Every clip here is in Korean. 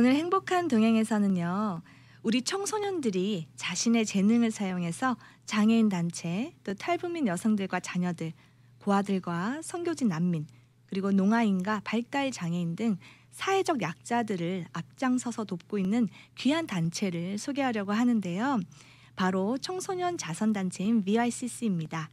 오늘 행복한 동행에서는요. 우리 청소년들이 자신의 재능을 사용해서 장애인 단체, 또 탈북민 여성들과 자녀들, 고아들과 선교진 난민, 그리고 농아인과 발달 장애인 등 사회적 약자들을 앞장서서 돕고 있는 귀한 단체를 소개하려고 하는데요. 바로 청소년 자선 단체인 VICC입니다.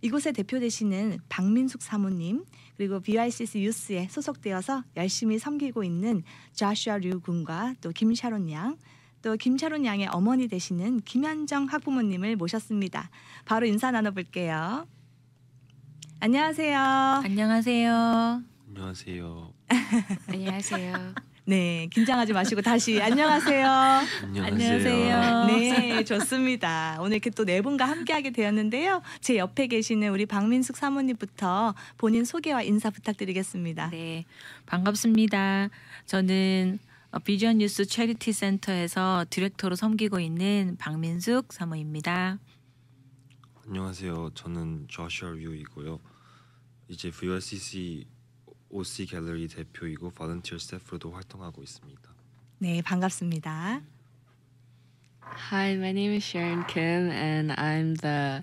이곳의 대표 되시는 박민숙 사모님, 그리고 BYCC 유스에 소속되어서 열심히 섬기고 있는 조슈아 류 군과 또 김샤론 양, 또 김샤론 양의 어머니 되시는 김현정 학부모님을 모셨습니다. 바로 인사 나눠볼게요. 안녕하세요. 안녕하세요. 안녕하세요. 안녕하세요. 네, 긴장하지 마시고 다시 안녕하세요. 안녕하세요. 네, 네, 좋습니다. 오늘 이렇게 또 네 분과 함께하게 되었는데요. 제 옆에 계시는 우리 박민숙 사모님부터 본인 소개와 인사 부탁드리겠습니다. 네, 반갑습니다. 저는 비전 뉴스 체리티 센터에서 디렉터로 섬기고 있는 박민숙 사모입니다. 안녕하세요. 저는 조슈아 류이고요. 이제 VRCC OC 갤러리 대표이고 volunteer 스태프로도 활동하고 있습니다. 네, 반갑습니다. Hi, my name is Sharon Kim and I'm the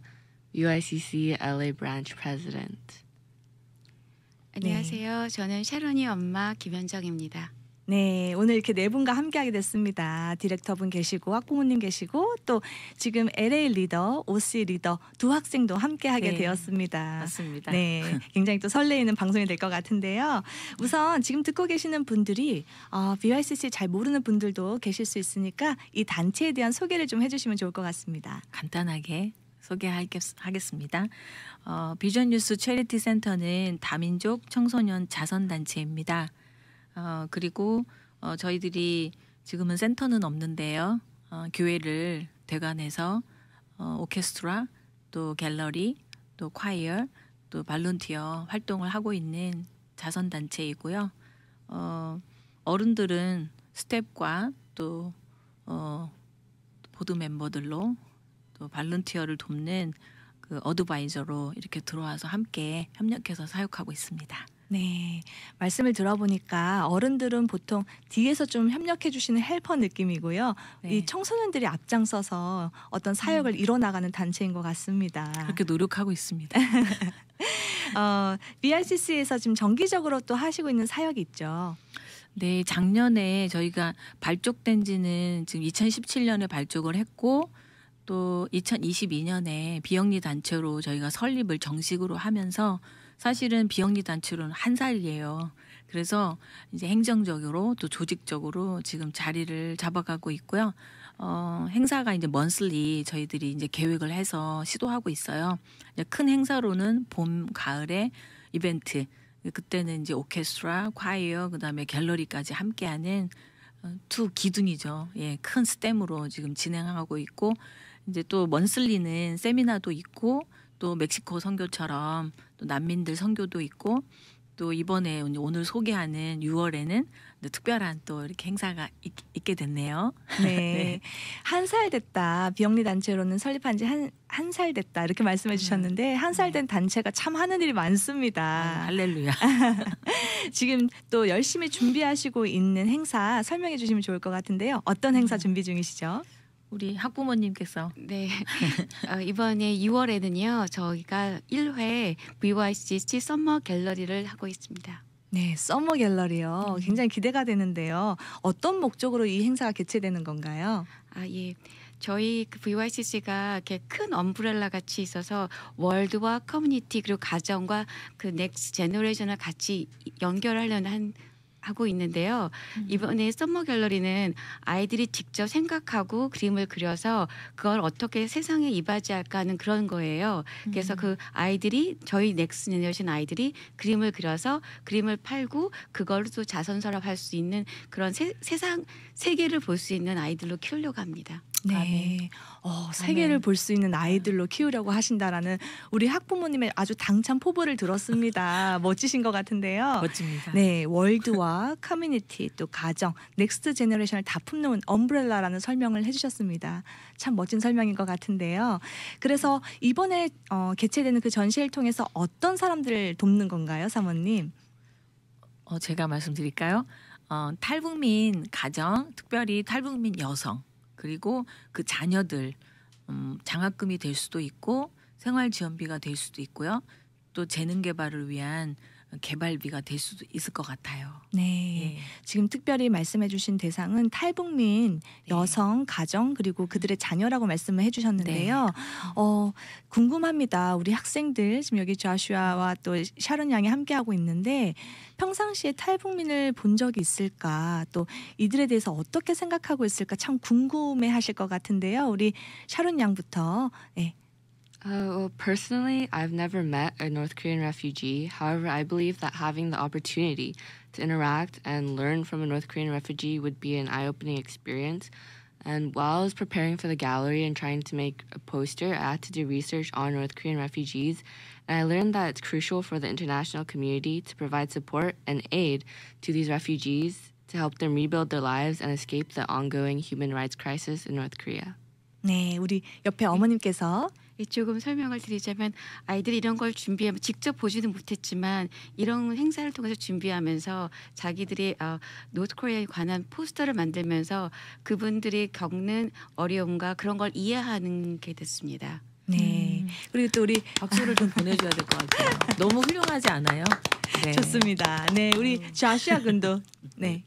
UICC LA branch president. 안녕하세요. 저는 샤론이 엄마 김현정입니다. 네, 오늘 이렇게 네 분과 함께하게 됐습니다. 디렉터분 계시고 학부모님 계시고 또 지금 LA 리더, OC 리더 두 학생도 함께하게 네, 되었습니다. 맞습니다. 네, 굉장히 또 설레이는 방송이 될 것 같은데요. 우선 지금 듣고 계시는 분들이 어, BYCC 잘 모르는 분들도 계실 수 있으니까 이 단체에 대한 소개를 좀 해주시면 좋을 것 같습니다. 간단하게 소개하겠습니다. 어, 비전 뉴스 체리티 센터는 다민족 청소년 자선 단체입니다. 어, 그리고 어, 저희들이 지금은 센터는 없는데요. 어, 교회를 대관해서 어, 오케스트라 또 갤러리 또 콰이어 또 발론티어 활동을 하고 있는 자선 단체이고요. 어, 어른들은 스텝과 또 어, 보드 멤버들로 또 발론티어를 돕는 그 어드바이저로 이렇게 들어와서 함께 협력해서 사육하고 있습니다. 네. 말씀을 들어보니까 어른들은 보통 뒤에서 좀 협력해 주시는 헬퍼 느낌이고요. 네. 이 청소년들이 앞장서서 어떤 사역을 음. 이뤄나가는 단체인 것 같습니다. 그렇게 노력하고 있습니다. 어, BRCC에서 지금 정기적으로 또 하시고 있는 사역이 있죠. 네, 작년에 저희가 발족된 지는 지금 2017년에 발족을 했고 또 2022년에 비영리 단체로 저희가 설립을 정식으로 하면서 사실은 비영리 단체로는 한 살이에요. 그래서 이제 행정적으로 또 조직적으로 지금 자리를 잡아가고 있고요. 어, 행사가 이제 먼슬리 저희들이 이제 계획을 해서 시도하고 있어요. 큰 행사로는 봄, 가을에 이벤트. 그때는 이제 오케스트라, 콰이어, 그다음에 갤러리까지 함께하는 투 어, 기둥이죠. 예, 큰 스템으로 지금 진행하고 있고 이제 또 먼슬리는 세미나도 있고 또 멕시코 선교처럼 또 난민들 선교도 있고 또 이번에 오늘 소개하는 6월에는 특별한 또 이렇게 행사가 있, 게 됐네요. 네. 네. 한살 됐다. 비영리 단체로는 설립한 지한 한 살 됐다. 이렇게 말씀해 주셨는데 음. 한살된 네. 단체가 참 하는 일이 많습니다. 아, 할렐루야. 지금 또 열심히 준비하시고 있는 행사 설명해 주시면 좋을 것 같은데요. 어떤 행사 음. 준비 중이시죠? 우리 학부모님께서 네 어, 이번에 2월에는요 저희가 1회 VYCC 썸머 갤러리를 하고 있습니다. 네, 썸머 갤러리요. 음. 굉장히 기대가 되는데요. 어떤 목적으로 이 행사가 개최되는 건가요? 아, 예. 저희 VYCC가 그 이렇게 큰 엄브렐라 같이 있어서 월드와 커뮤니티 그리고 가정과 그넥스 제너레이션을 같이 연결하려는 한 하고 있는데요. 음. 이번에 썸머 갤러리는 아이들이 직접 생각하고 그림을 그려서 그걸 어떻게 세상에 이바지할까 하는 그런 거예요. 그래서 음. 그 아이들이 저희 넥슨에네신 아이들이 그림을 그려서 그림을 팔고 그걸 로도 자선서랍할 수 있는 그런 세, 세상 세계를 볼 수 있는 아이들로 키우려고 합니다. 네. 아멘. 네. 어, 세계를 볼 수 있는 아. 아이들로 키우려고 하신다라는 우리 학부모님의 아주 당찬 포부를 들었습니다. 멋지신 것 같은데요. 멋집니다. 네, 월드와 커뮤니티 또 가정, 넥스트 제너레이션을 다 품는 엄브렐라라는 설명을 해주셨습니다. 참 멋진 설명인 것 같은데요. 그래서 이번에 어, 개최되는 그 전시를 회 통해서 어떤 사람들을 돕는 건가요, 사모님? 어, 제가 말씀드릴까요? 어, 탈북민 가정, 특별히 탈북민 여성 그리고 그 자녀들 음, 장학금이 될 수도 있고 생활지원비가 될 수도 있고요. 또 재능 개발을 위한 개발비가 될 수도 있을 것 같아요. 네. 예. 지금 특별히 말씀해 주신 대상은 탈북민, 네. 여성, 가정 그리고 그들의 자녀라고 말씀을 해 주셨는데요. 네. 어, 궁금합니다. 우리 학생들 지금 여기 조슈아와 또 샤론 양이 함께 하고 있는데 평상시에 탈북민을 본 적이 있을까? 또 이들에 대해서 어떻게 생각하고 있을까 참 궁금해 하실 것 같은데요. 우리 샤론 양부터 네, Uh, well, personally, I've never met a North Korean refugee. However, I believe that having the opportunity to interact and learn from a North Korean refugee would be an eye opening experience. And while I was preparing for the gallery and trying to make a poster, I had to do research on North Korean refugees. And I learned that it's crucial for the international community to provide support and aid to these refugees to help them rebuild their lives and escape the ongoing human rights crisis in North Korea. 네, 우리 옆에 어머님께서 조금 설명을 드리자면 아이들이 이런 걸 준비하면 직접 보지는 못했지만 이런 행사를 통해서 준비하면서 자기들이 어, 노트코리아에 관한 포스터를 만들면서 그분들이 겪는 어려움과 그런 걸 이해하는 게 됐습니다. 네. 음. 그리고 또 우리 박수를 좀 보내줘야 될 것 같아요. 너무 훌륭하지 않아요? 네. 좋습니다. 네, 우리 음. 좌시아 군도 네.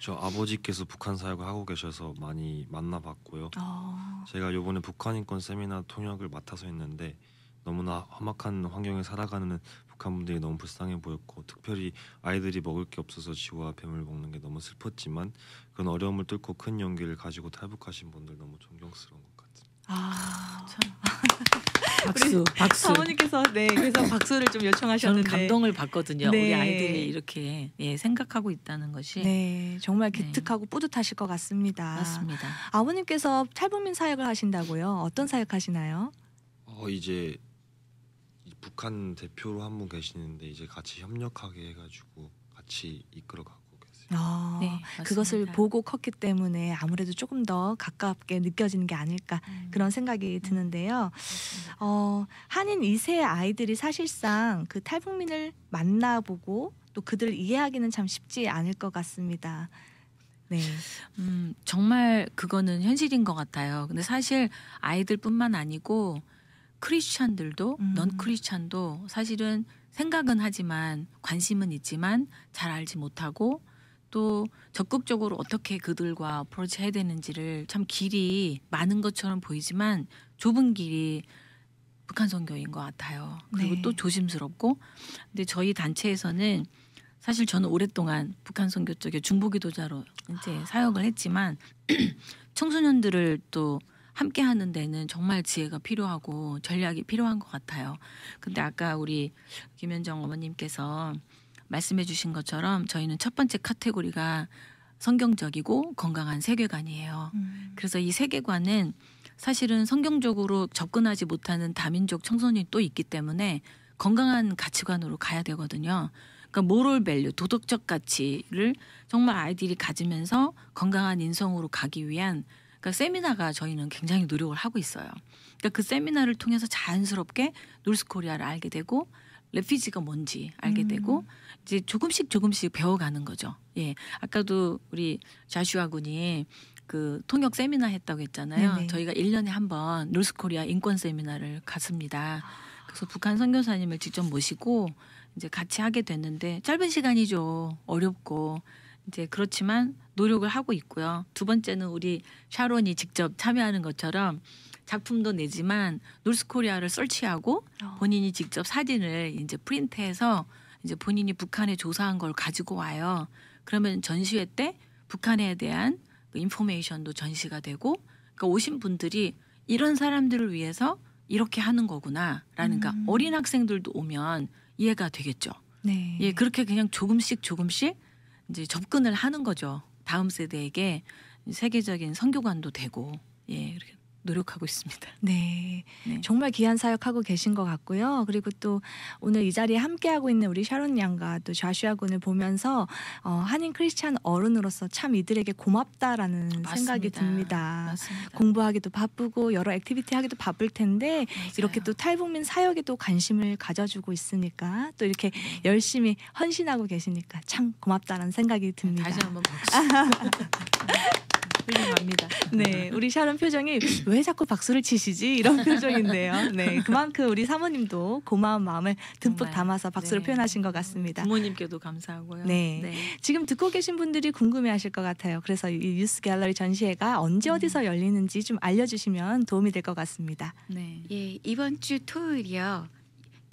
저 아버지께서 북한 사역을 하고 계셔서 많이 만나봤고요. 아. 제가 요번에 북한인권 세미나 통역을 맡아서 했는데 너무나 험악한 환경에 살아가는 북한 분들이 너무 불쌍해 보였고 특별히 아이들이 먹을 게 없어서 쥐와 뱀을 먹는 게 너무 슬펐지만 그런 어려움을 뚫고 큰 용기를 가지고 탈북하신 분들 너무 존경스러운 것 같아요. 아, 박수, 박수. 사모님께서 네 그래서 박수를 좀 요청하셨는데 저는 감동을 받거든요. 네. 우리 아이들이 이렇게 예, 생각하고 있다는 것이 네 정말 네. 기특하고 네. 뿌듯하실 것 같습니다. 맞습니다. 아버님께서 탈북민 사역을 하신다고요. 어떤 사역 하시나요? 어 이제 북한 대표로 한 분 계시는데 이제 같이 협력하게 해가지고 같이 이끌어가. 어, 네, 그것을 보고 컸기 때문에 아무래도 조금 더 가깝게 느껴지는 게 아닐까 음. 그런 생각이 음. 드는데요. 어, 한인 2세 아이들이 사실상 그 탈북민을 만나보고 또 그들을 이해하기는 참 쉽지 않을 것 같습니다. 네. 음, 정말 그거는 현실인 것 같아요. 근데 사실 아이들뿐만 아니고 크리스찬들도 음. 넌 크리스찬도 사실은 생각은 하지만 관심은 있지만 잘 알지 못하고 또 적극적으로 어떻게 그들과 어프로치 해야 되는지를 참 길이 많은 것처럼 보이지만 좁은 길이 북한 선교인 것 같아요. 그리고 네. 또 조심스럽고 근데 저희 단체에서는 사실 저는 오랫동안 북한 선교 쪽에 중보기도자로 이제 아. 사역을 했지만 청소년들을 또 함께 하는 데는 정말 지혜가 필요하고 전략이 필요한 것 같아요. 근데 아까 우리 김현정 어머님께서 말씀해 주신 것처럼 저희는 첫 번째 카테고리가 성경적이고 건강한 세계관이에요. 음. 그래서 이 세계관은 사실은 성경적으로 접근하지 못하는 다민족 청소년이 또 있기 때문에 건강한 가치관으로 가야 되거든요. 그러니까 모럴 밸류, 도덕적 가치를 정말 아이들이 가지면서 건강한 인성으로 가기 위한 그러니까 세미나가 저희는 굉장히 노력을 하고 있어요. 그러니까 그 세미나를 통해서 자연스럽게 노스코리아를 알게 되고 레피지가 뭔지 알게 음. 되고 이제 조금씩 조금씩 배워가는 거죠. 예, 아까도 우리 자슈아 군이 그 통역 세미나 했다고 했잖아요. 네네. 저희가 1년에 한번 노스코리아 인권 세미나를 갔습니다. 아. 그래서 북한 선교사님을 직접 모시고 이제 같이 하게 됐는데 짧은 시간이죠. 어렵고 이제 그렇지만 노력을 하고 있고요. 두 번째는 우리 샤론이 직접 참여하는 것처럼 작품도 내지만 노스코리아를 설치하고 어. 본인이 직접 사진을 이제 프린트해서 이제 본인이 북한에 조사한 걸 가지고 와요. 그러면 전시회 때 북한에 대한 그 인포메이션도 전시가 되고 그러니까 오신 분들이 이런 사람들을 위해서 이렇게 하는 거구나라는 그러니까 음. 그러니까 어린 학생들도 오면 이해가 되겠죠. 네. 예, 그렇게 그냥 조금씩 조금씩 이제 접근을 하는 거죠. 다음 세대에게 세계적인 선교관도 되고 예, 이렇게 노력하고 있습니다. 네. 네. 정말 귀한 사역하고 계신 것 같고요. 그리고 또 오늘 이 자리에 함께하고 있는 우리 샤론 양과 또 좌슈아 군을 보면서 어, 한인 크리스찬 어른으로서 참 이들에게 고맙다라는 맞습니다. 생각이 듭니다. 맞습니다. 공부하기도 바쁘고 여러 액티비티 하기도 바쁠 텐데 맞아요. 이렇게 또 탈북민 사역에도 관심을 가져주고 있으니까 또 이렇게 네. 열심히 헌신하고 계시니까 참 고맙다라는 생각이 듭니다. 다시 한번 박수. 훌륭합니다. 네, 우리 샤론 표정이 왜 자꾸 박수를 치시지 이런 표정인데요. 네, 그만큼 우리 사모님도 고마운 마음을 듬뿍 정말, 담아서 박수를 네. 표현하신 것 같습니다. 부모님께도 감사하고요. 네. 네. 지금 듣고 계신 분들이 궁금해하실 것 같아요. 그래서 이 뉴스 갤러리 전시회가 언제 음. 어디서 열리는지 좀 알려주시면 도움이 될 것 같습니다. 네, 예, 이번 주 토요일이요.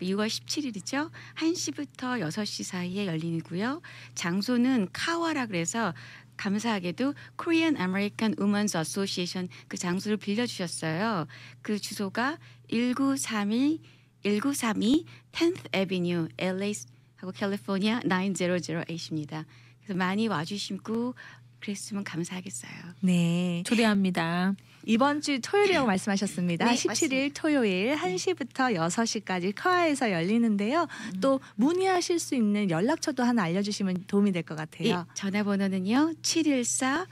6월 그 17일이죠. 1시부터 6시 사이에 열리고요. 장소는 카와라 그래서 감사하게도 Korean American Women's Association 그 장소를 빌려주셨어요. 그 주소가 1932 1932 10th Avenue LA 하고 캘리포니아 900H입니다. 그래서 많이 와주시고 그랬으면 감사하겠어요. 네. 초대합니다. 이번 주 토요일이라고 네. 말씀하셨습니다. 네, 17일 맞습니다. 토요일 1시부터 6시까지 커아에서 열리는데요. 음. 또 문의하실 수 있는 연락처도 하나 알려주시면 도움이 될 것 같아요. 예, 전화번호는요. 714-853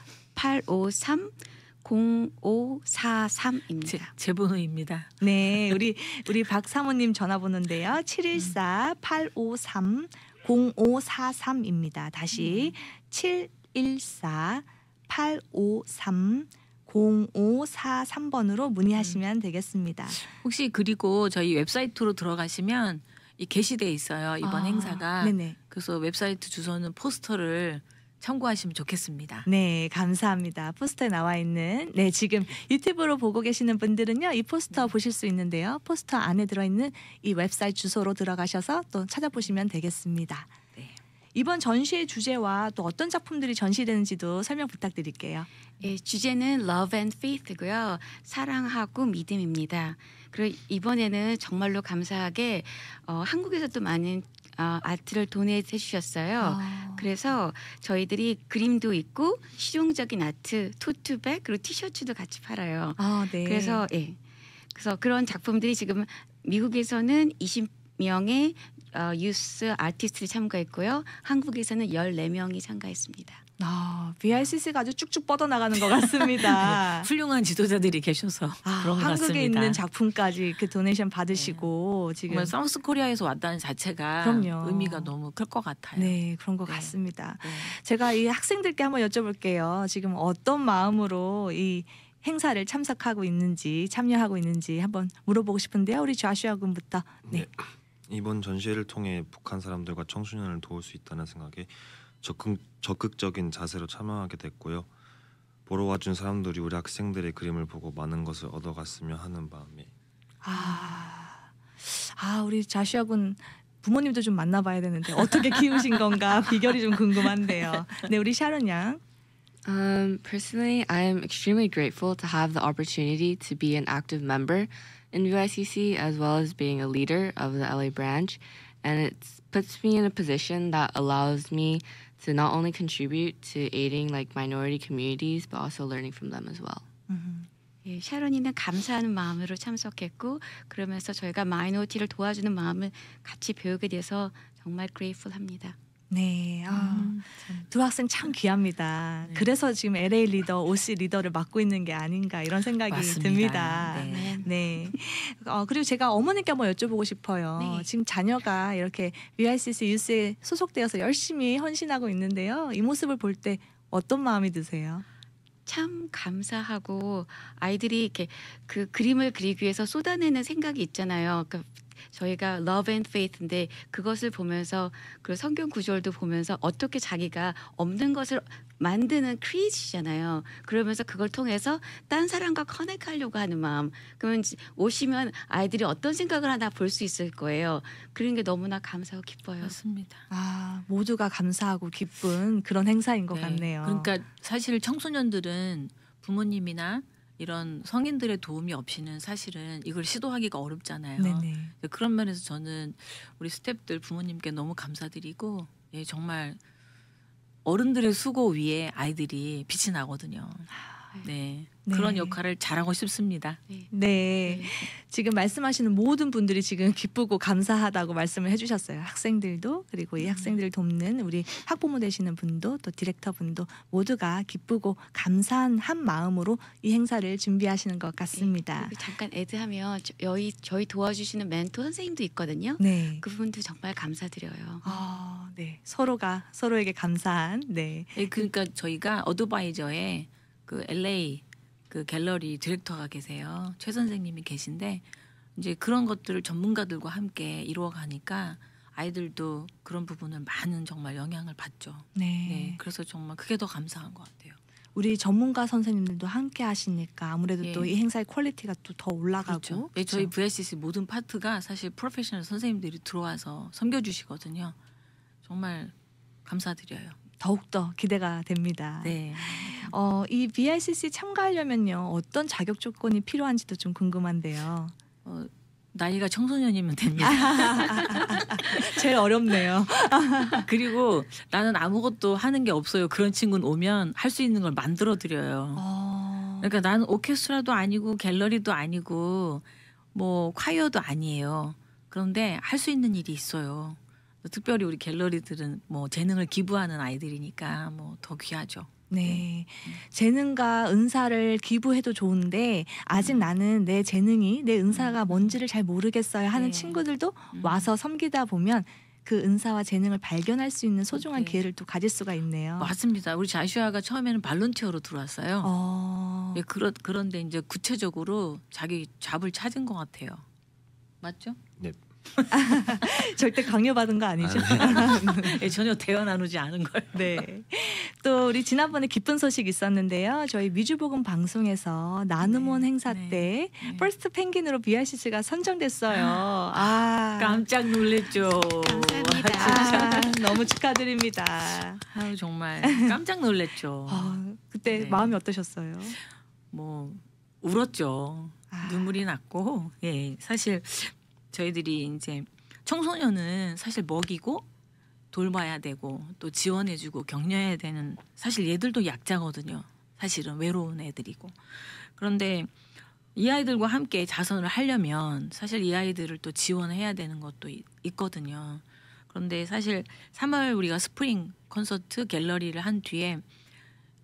0543입니다. 제, 번호입니다. 네. 네, 우리 우리 박 사모님 전화번호인데요. 714 853 0543입니다. 다시 714 음. 853 0543번으로 문의하시면 되겠습니다. 혹시 그리고 저희 웹사이트로 들어가시면 이 게시돼 있어요. 이번 아, 행사가. 네네. 그래서 웹사이트 주소는 포스터를 참고하시면 좋겠습니다. 네, 감사합니다. 포스터에 나와 있는 네, 지금 유튜브로 보고 계시는 분들은요. 이 포스터 네. 보실 수 있는데요. 포스터 안에 들어 있는 이 웹사이트 주소로 들어가셔서 또 찾아보시면 되겠습니다. 이번 전시의 주제와 또 어떤 작품들이 전시되는지도 설명 부탁드릴게요. 예, 주제는 Love and Faith고요. 사랑하고 믿음입니다. 그리고 이번에는 정말로 감사하게 어, 한국에서도 많은 어, 아트를 도네해 주셨어요. 어. 아. 그래서 저희들이 그림도 있고 실용적인 아트, 토트백 그리고 티셔츠도 같이 팔아요. 아, 네. 그래서 예. 그래서 그런 작품들이 지금 미국에서는 20명의 어, 유스 아티스트들이 참가했고요. 한국에서는 14명이 참가했습니다. 아, VRCC가 아주 쭉쭉 뻗어나가는 것 같습니다. 네, 훌륭한 지도자들이 계셔서 아, 한국에 같습니다. 있는 작품까지 그 도네이션 받으시고 네. 지금 사우스 코리아에서 왔다는 자체가 그럼요. 의미가 너무 클 것 같아요. 네, 그런 것 네. 같습니다. 네. 제가 이 학생들께 한번 여쭤볼게요. 지금 어떤 마음으로 이 행사를 참석하고 있는지 참여하고 있는지 한번 물어보고 싶은데요. 우리 좌슈아 군부터. 네. 네. 이번 전시회를 통해 북한 사람들과 청소년을 도울 수 있다는 생각에 적극, 적극적인 자세로 참여하게 됐고요. 보러 와준 사람들이 우리 학생들의 그림을 보고 많은 것을 얻어갔으면 하는 마음에 아, 아 우리 자시아군 부모님도 좀 만나봐야 되는데 어떻게 키우신 건가 비결이 좀 궁금한데요. 네 우리 샤론 양. Um, personally, I am extremely grateful to have the opportunity to be an active member in UICC as well as being a leader of the LA branch. And it puts me in a position that allows me to not only contribute to aiding like minority communities, but also learning from them as well. Mm-hmm. 예, 샤론이는 감사하는 마음으로 참석했고 그러면서 저희가 도와주는 마음을 같이 배우게 돼서 정말 네, 아, 음, 두 학생 참 귀합니다. 네. 그래서 지금 LA 리더, OC 리더를 맡고 있는 게 아닌가 이런 생각이 맞습니다. 듭니다. 네. 네. 네. 어, 그리고 제가 어머니께 한번 여쭤보고 싶어요. 네. 지금 자녀가 이렇게 VICC 유스에 소속되어서 열심히 헌신하고 있는데요. 이 모습을 볼 때 어떤 마음이 드세요? 참 감사하고 아이들이 이렇게 그 그림을 그리기 위해서 쏟아내는 생각이 있잖아요. 그러니까 저희가 love and faith인데 그것을 보면서 그리고 성경 구절도 보면서 어떻게 자기가 없는 것을 만드는 크리에이션이잖아요. 그러면서 그걸 통해서 딴 사람과 커넥하려고 하는 마음. 그러면 오시면 아이들이 어떤 생각을 하나 볼 수 있을 거예요. 그런 게 너무나 감사하고 기뻐요. 맞습니다. 아 모두가 감사하고 기쁜 그런 행사인 것 네. 같네요. 그러니까 사실 청소년들은 부모님이나 이런 성인들의 도움이 없이는 사실은 이걸 시도하기가 어렵잖아요. 네네. 그런 면에서 저는 우리 스탭들 부모님께 너무 감사드리고 예, 정말 어른들의 수고 위에 아이들이 빛이 나거든요. 아, 네. 네. 그런 역할을 잘하고 싶습니다. 네. 네. 네. 지금 말씀하시는 모든 분들이 지금 기쁘고 감사하다고 말씀을 해주셨어요. 학생들도 그리고 이 음. 학생들을 돕는 우리 학부모 되시는 분도 또 디렉터 분도 모두가 기쁘고 감사한 한 마음으로 이 행사를 준비하시는 것 같습니다. 네. 잠깐 애드하면 저희, 저희 도와주시는 멘토 선생님도 있거든요. 네. 그분도 정말 감사드려요. 아, 네. 서로가 서로에게 감사한. 네. 예, 그러니까 저희가 어드바이저에 그 LA 그 갤러리 디렉터가 계세요. 최 선생님이 계신데 이제 그런 것들을 전문가들과 함께 이루어 가니까 아이들도 그런 부분을 많은 정말 영향을 받죠. 네. 네. 그래서 정말 그게 더 감사한 것 같아요. 우리 전문가 선생님들도 함께 하시니까 아무래도 예. 또이 행사의 퀄리티가 또 더 올라가고 그렇죠. 예, 저희 VSCC 모든 파트가 사실 프로페셔널 선생님들이 들어와서 섬겨주시거든요. 정말 감사드려요. 더욱더 기대가 됩니다. 네. 어, 이 BICC 참가하려면요 어떤 자격 조건이 필요한지도 좀 궁금한데요. 어, 나이가 청소년이면 됩니다. 제일 어렵네요. 그리고 나는 아무것도 하는 게 없어요. 그런 친구는 오면 할 수 있는 걸 만들어 드려요. 어... 그러니까 나는 오케스트라도 아니고 갤러리도 아니고 뭐 콰이어도 아니에요. 그런데 할 수 있는 일이 있어요. 특별히 우리 갤러리들은 뭐 재능을 기부하는 아이들이니까 뭐 더 귀하죠. 네. 네. 재능과 은사를 기부해도 좋은데 아직 음. 나는 내 재능이 내 은사가 음. 뭔지를 잘 모르겠어요 하는 네. 친구들도 음. 와서 섬기다 보면 그 은사와 재능을 발견할 수 있는 소중한 네. 기회를 또 가질 수가 있네요. 맞습니다. 우리 자슈아가 처음에는 발론티어로 들어왔어요. 어... 예, 그런 그런데 이제 구체적으로 자기 잡을 찾은 것 같아요. 맞죠? 네, 절대 강요받은 거 아니죠? 아, 네. 예, 전혀 대화 나누지 않은 걸. 네. 또 우리 지난번에 기쁜 소식 있었는데요. 저희 미주복음 방송에서 나눔원 네, 행사 네. 때 네. 퍼스트 펭귄으로 비아씨 씨가 선정됐어요. 아, 아, 깜짝 놀랬죠. 감사합니다. 아, 너무 축하드립니다. 아유 정말 깜짝 놀랬죠. 어, 그때 네. 마음이 어떠셨어요? 뭐 울었죠. 아. 눈물이 났고 예 사실 저희들이 이제 청소년은 사실 먹이고 돌봐야 되고 또 지원해주고 격려해야 되는 사실 얘들도 약자거든요. 사실은 외로운 애들이고 그런데 이 아이들과 함께 자선을 하려면 사실 이 아이들을 또 지원해야 되는 것도 있거든요. 그런데 사실 3월 우리가 스프링 콘서트 갤러리를 한 뒤에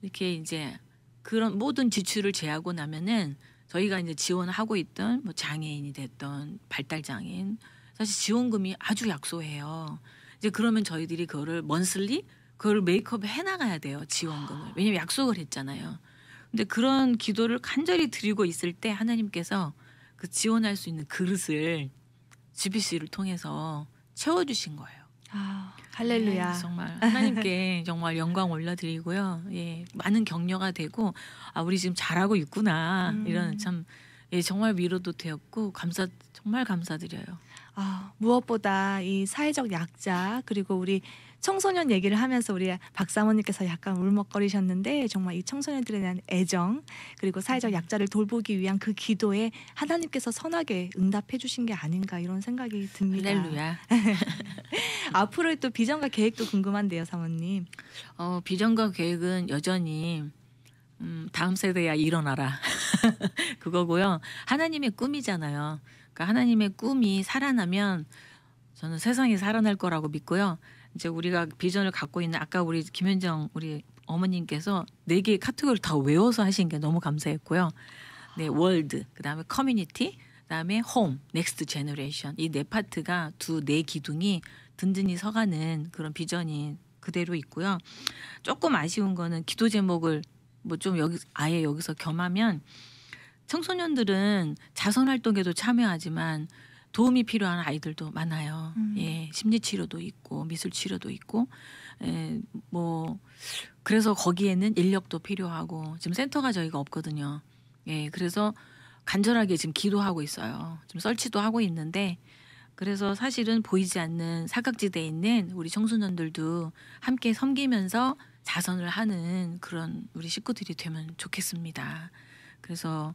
이렇게 이제 그런 모든 지출을 제하고 나면은 저희가 이제 지원하고 있던 뭐 장애인이 됐던 발달 장애인 사실 지원금이 아주 약소해요. 이제 그러면 저희들이 그거를 먼슬리 그걸 메이크업 해 나가야 돼요 지원금을 아. 왜냐면 약속을 했잖아요. 근데 그런 기도를 간절히 드리고 있을 때 하나님께서 그 지원할 수 있는 그릇을 GBC를 통해서 채워주신 거예요. 아, 네, 할렐루야. 네, 정말 하나님께 정말 영광 올려드리고요. 예, 많은 격려가 되고 아 우리 지금 잘하고 있구나 음. 이런 참 예, 정말 위로도 되었고 감사 정말 감사드려요. 아 무엇보다 이 사회적 약자 그리고 우리 청소년 얘기를 하면서 우리 박 사모님께서 약간 울먹거리셨는데 정말 이 청소년들에 대한 애정 그리고 사회적 약자를 돌보기 위한 그 기도에 하나님께서 선하게 응답해 주신 게 아닌가 이런 생각이 듭니다. 할렐루야. 앞으로의 또 비전과 계획도 궁금한데요, 사모님. 어, 비전과 계획은 여전히 음, 다음 세대야 일어나라. 그거고요. 하나님의 꿈이잖아요. 그러니까 하나님의 꿈이 살아나면 저는 세상이 살아날 거라고 믿고요. 이제 우리가 비전을 갖고 있는 아까 우리 김현정 우리 어머님께서 네 개의 카톡을다 외워서 하신 게 너무 감사했고요. 네, 월드, 그다음에 커뮤니티, 그다음에 홈, 넥스트 제너레이션 이 네 파트가 두 네 기둥이 든든히 서가는 그런 비전이 그대로 있고요. 조금 아쉬운 거는 기도 제목을 뭐 좀 여기 아예 여기서 겸하면 청소년들은 자선 활동에도 참여하지만 도움이 필요한 아이들도 많아요. 음. 예, 심리 치료도 있고 미술 치료도 있고 예, 뭐 그래서 거기에는 인력도 필요하고 지금 센터가 저희가 없거든요. 예, 그래서 간절하게 지금 기도하고 있어요. 좀 설치도 하고 있는데 그래서 사실은 보이지 않는 사각지대에 있는 우리 청소년들도 함께 섬기면서 자선을 하는 그런 우리 식구들이 되면 좋겠습니다. 그래서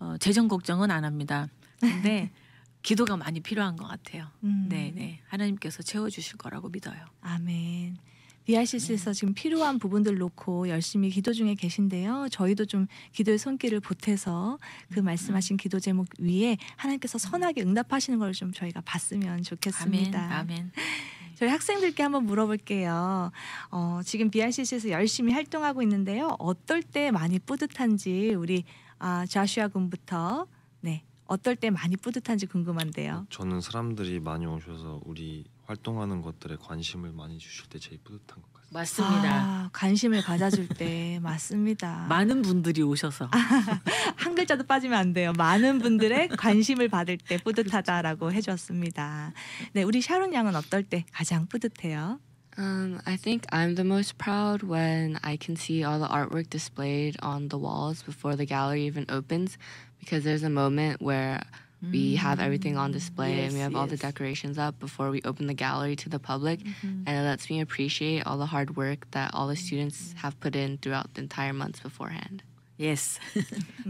어, 재정 걱정은 안 합니다. 근데 기도가 많이 필요한 것 같아요. 음. 네, 네. 하나님께서 채워 주실 거라고 믿어요. 아멘. 비아시스에서 네. 지금 필요한 부분들 놓고 열심히 기도 중에 계신데요. 저희도 좀 기도의 손길을 보태서 그 음. 말씀하신 기도 제목 위에 하나님께서 선하게 응답하시는 걸 좀 저희가 봤으면 좋겠습니다. 아멘. 아멘. 네. 저희 학생들께 한번 물어볼게요. 어, 지금 BRCC에서 열심히 활동하고 있는데요. 어떨 때 많이 뿌듯한지 우리 아, 자슈아 군부터 네 어떨 때 많이 뿌듯한지 궁금한데요. 저는 사람들이 많이 오셔서 우리 활동하는 것들에 관심을 많이 주실 때 제일 뿌듯한 것같습니 맞습니다. 아, 관심을 가져줄 때 맞습니다. 많은 분들이 오셔서 한 글자도 빠지면 안 돼요. 많은 분들의 관심을 받을 때 뿌듯하다라고 해줬습니다. 네, 우리 샤론 양은 어떨 때 가장 뿌듯해요? Um, I think I'm the most proud when I can see all the artwork displayed on the walls before the gallery even opens because there's a moment where mm-hmm. we have everything on display yes, and we have yes. all the decorations up before we open the gallery to the public mm-hmm. and it lets me appreciate all the hard work that all the students mm-hmm. have put in throughout the entire months beforehand Yes.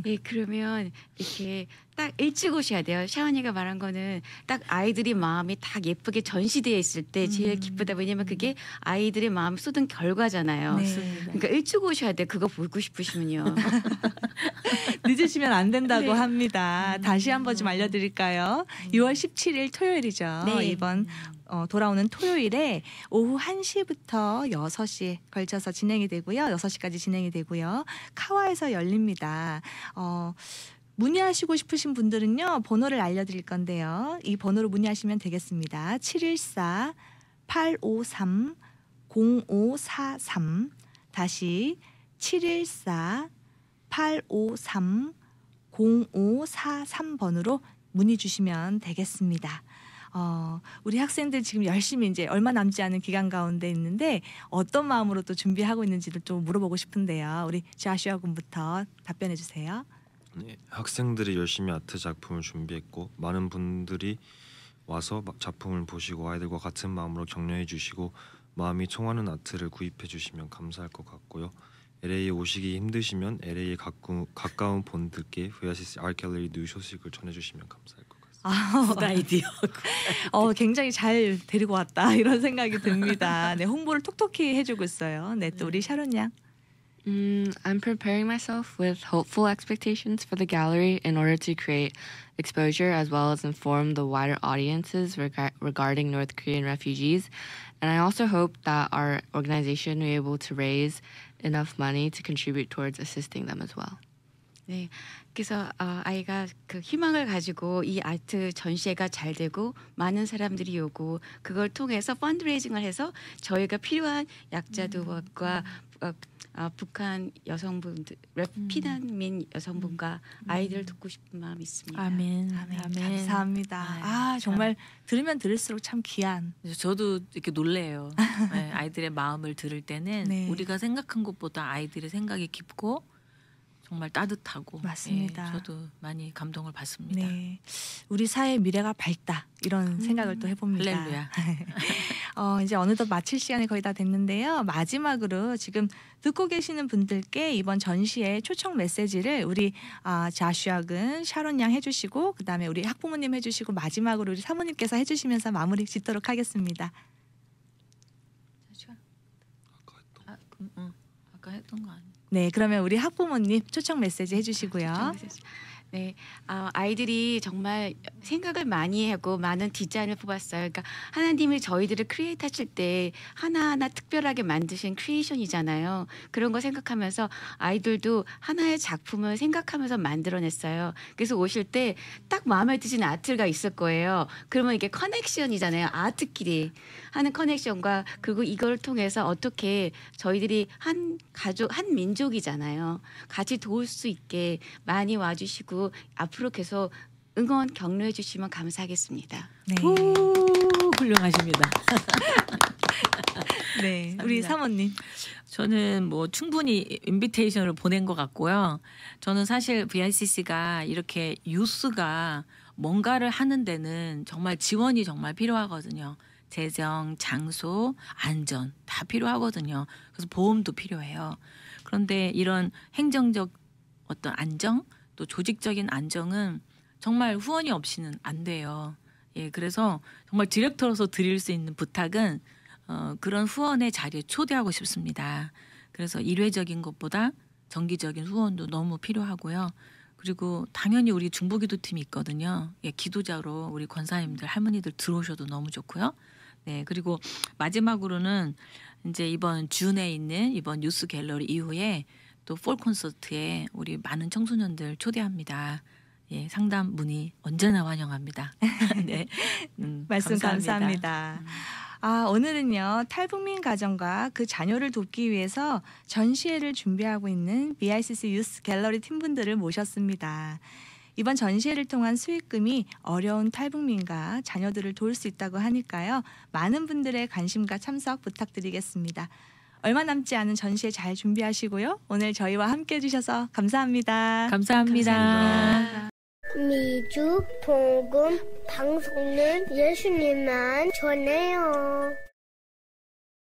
예, 그러면 이렇게 딱 일찍 오셔야 돼요. 샤원이가 말한 거는 딱 아이들이 마음이 딱 예쁘게 전시되어 있을 때 제일 음. 기쁘다. 왜냐면 그게 아이들의 마음 쏟은 결과잖아요. 네. 그러니까 일찍 오셔야 돼. 요 그거 보고 싶으시면요. 늦으시면 안 된다고 네. 합니다. 다시 한 번 좀 음. 알려드릴까요? 6월 17일 토요일이죠. 네. 이번 어, 돌아오는 토요일에 오후 1시부터 6시에 걸쳐서 진행이 되고요. 6시까지 진행이 되고요. 카와에서 열립니다. 어, 문의하시고 싶으신 분들은요. 번호를 알려드릴 건데요. 이 번호로 문의하시면 되겠습니다. 714 853 0543 다시 714 853 0543번으로 문의 주시면 되겠습니다. 어, 우리 학생들 지금 열심히 이제 얼마 남지 않은 기간 가운데 있는데 어떤 마음으로 또 준비하고 있는지를 좀 물어보고 싶은데요. 우리 조아슈아 군부터 답변해 주세요. 네, 학생들이 열심히 아트 작품을 준비했고 많은 분들이 와서 작품을 보시고 아이들과 같은 마음으로 격려해 주시고 마음이 통하는 아트를 구입해 주시면 감사할 것 같고요. l a 오시기 힘드시면 l a 가까운 본들께 VSS 아트 갤러리 뉴 소식을 전해 주시면 감사할 아웃 아이디어. 어, 굉장히 잘 데리고 왔다 이런 생각이 듭니다. 네, 홍보를 톡톡히 해주고 있어요. 네, 또 우리 샤론 양. Mm, I'm preparing myself with hopeful expectations for the gallery in order to create exposure as well as inform the wider audiences regarding North Korean refugees. And I also hope that our organization will be able to raise enough money to contribute towards assisting them as well. 네, 그래서 어, 아이가 그 희망을 가지고 이 아트 전시회가 잘 되고 많은 사람들이 오고 그걸 통해서 펀드레이징을 해서 저희가 필요한 약자들과 음. 어, 어, 북한 여성분들 음. 피난민 여성분과 음. 아이들을 음. 돕고 싶은 마음이 있습니다. 아멘. 아멘. 아멘. 감사합니다. 아아 네. 정말 참. 들으면 들을수록 참 귀한. 저도 이렇게 놀래요. 네, 아이들의 마음을 들을 때는 네. 우리가 생각한 것보다 아이들의 생각이 깊고 정말 따뜻하고 예, 맞습니다. 예, 저도 많이 감동을 받습니다. 네. 우리 사회 미래가 밝다 이런 음, 생각을 또 해봅니다. 할렐루야. 어, 이제 어느덧 마칠 시간이 거의 다 됐는데요. 마지막으로 지금 듣고 계시는 분들께 이번 전시회 초청 메시지를 우리 아, 자슈학은 샤론 양 해주시고 그 다음에 우리 학부모님 해주시고 마지막으로 우리 사모님께서 해주시면서 마무리 짓도록 하겠습니다. 자슈아. 아까 했던 아, 그, 음, 음. 아까 했던 거 아니야? 네, 그러면 우리 학부모님 초청 메시지 해주시고요. 초청 메시지. 네, 아, 아이들이 정말 생각을 많이 하고 많은 디자인을 뽑았어요. 그러니까 하나님이 저희들을 크리에이터 하실 때 하나하나 특별하게 만드신 크리에이션이잖아요. 그런 거 생각하면서 아이들도 하나의 작품을 생각하면서 만들어냈어요. 그래서 오실 때 딱 마음에 드신 아트가 있을 거예요. 그러면 이게 커넥션이잖아요. 아트끼리 하는 커넥션과 그리고 이걸 통해서 어떻게 저희들이 한 가족, 한 민족이잖아요. 같이 도울 수 있게 많이 와주시고 앞으로 계속 응원 격려해 주시면 감사하겠습니다. 네. 오, 훌륭하십니다. 네, 우리 사모님. 저는 뭐 충분히 인비테이션을 보낸 것 같고요. 저는 사실 VICC가 이렇게 유스가 뭔가를 하는 데는 정말 지원이 정말 필요하거든요. 재정, 장소, 안전 다 필요하거든요. 그래서 보험도 필요해요. 그런데 이런 행정적 어떤 안정 또 조직적인 안정은 정말 후원이 없이는 안 돼요. 예, 그래서 정말 디렉터로서 드릴 수 있는 부탁은 어, 그런 후원의 자리에 초대하고 싶습니다. 그래서 일회적인 것보다 정기적인 후원도 너무 필요하고요. 그리고 당연히 우리 중보기도팀이 있거든요. 예, 기도자로 우리 권사님들, 할머니들 들어오셔도 너무 좋고요. 네, 그리고 마지막으로는 이제 이번 준에 있는 이번 뉴스 갤러리 이후에 또폴 콘서트에 우리 많은 청소년들 초대합니다. 예, 상담 문의 언제나 환영합니다. 네. 음, 말씀 감사합니다. 감사합니다. 아, 오늘은요, 탈북민 가정과 그 자녀를 돕기 위해서 전시회를 준비하고 있는 BICC 유스 갤러리 팀분들을 모셨습니다. 이번 전시회를 통한 수익금이 어려운 탈북민과 자녀들을 도울 수 있다고 하니까요. 많은 분들의 관심과 참석 부탁드리겠습니다. 얼마 남지 않은 전시회잘 준비하시고요. 오늘 저희와 함께 해주셔서 감사합니다. 감사합니다. 미주, 봉금, 방송은 예수님만 전해요.